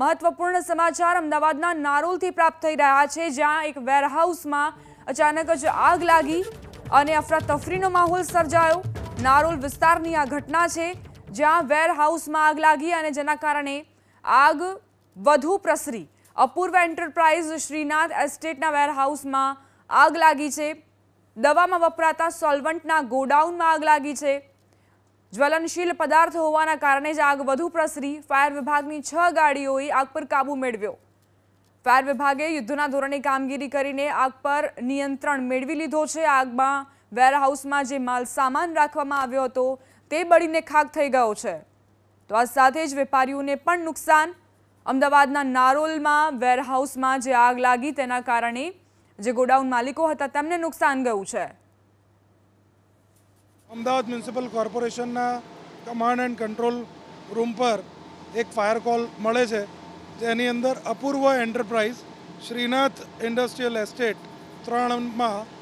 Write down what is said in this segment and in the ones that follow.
મહત્વપૂર્ણ સમાચાર અમદાવાદના નારોલથી પ્રાપ્ત થઈ રહ્યા છે જ્યાં એક વેરહાઉસમાં અચાનક જ આગ લાગી અને અફરાતફરીનો માહોલ સર્જાયો નારોલ વિસ્તારની આ ઘટના છે જ્યાં વેરહાઉસમાં આગ લાગી અને જેના કારણે આગ વધુ પ્રસરી અપૂર્વ એન્ટરપ્રાઇઝ શ્રીનાથ એસ્ટેટના વેરહાઉસમાં આગ લાગી છે દવામાં વપરાતા સોલ્વન્ટના ગોડાઉનમાં આગ લાગી છે જ્વલનશીલ પદાર્થ હોવાના કારણે જ આગ વધુ પ્રસરી ફાયર વિભાગની છ ગાડીઓએ આગ પર કાબુ મેળવ્યો ફાયર વિભાગે યુદ્ધના ધોરણે કામગીરી કરીને આગ પર નિયંત્રણ મેળવી લીધો છે આગમાં વેરહાઉસમાં જે માલ સામાન રાખવામાં આવ્યો હતો તે બળીને ખાક થઈ ગયો છે તો આ સાથે જ વેપારીઓને પણ નુકસાન અમદાવાદના નારોલમાં વેરહાઉસમાં જે આગ લાગી તેના કારણે જે ગોડાઉન માલિકો હતા તેમને નુકસાન ગયું છે અમદાવાદ મ્યુનિસિપલ કોર્પોરેશનના કમાન્ડ એન્ડ કંટ્રોલ રૂમ પર એક ફાયર કોલ મળે છે જેની અંદર Apurva enterprise Shrinath industrial estate ત્રણમાં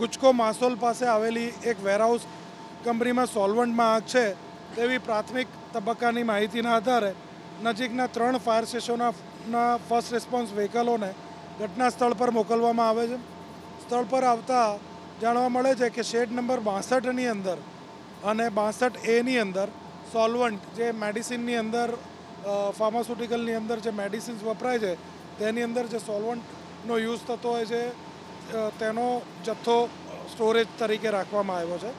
ગુજકો માસોલ પાસે આવેલી એક વેરહાઉસ કંપનીમાં સોલ્વન્ટમાં આગ છે તેવી પ્રાથમિક તબક્કાની માહિતીના આધારે નજીકના ત્રણ ફાયર સ્ટેશનોના ફર્સ્ટ રિસ્પોન્સ વ્હીકલોને ઘટના સ્થળ પર મોકલવામાં આવે છે સ્થળ પર આવતા જાણવા મળે છે કે શેડ નંબર બાસઠની અંદર અને બાસઠ એની અંદર સોલવન્ટ જે મેડિસિનની અંદર ફાર્માસ્યુટિકલની અંદર જે મેડિસિન્સ વપરાય છે તેની અંદર જે સોલવન્ટનો યુઝ થતો હોય છે તેનો જથ્થો સ્ટોરેજ તરીકે રાખવામાં આવ્યો છે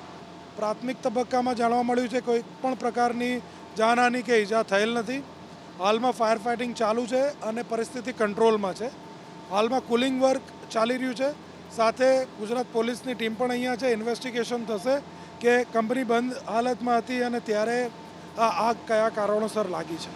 પ્રાથમિક તબક્કામાં જાણવા મળ્યું છે કોઈ પણ પ્રકારની જાનહાની કે ઈજા થયેલ નથી હાલમાં ફાયર ફાઇટિંગ ચાલુ છે અને પરિસ્થિતિ કંટ્રોલમાં છે હાલમાં કુલિંગ વર્ક ચાલી રહ્યું છે સાથે ગુજરાત પોલીસની ટીમ પણ અહીંયા છે ઇન્વેસ્ટિગેશન થશે કે કંપની બંધ હાલતમાં હતી અને ત્યારે આ આગ કયા કારણોસર લાગી છે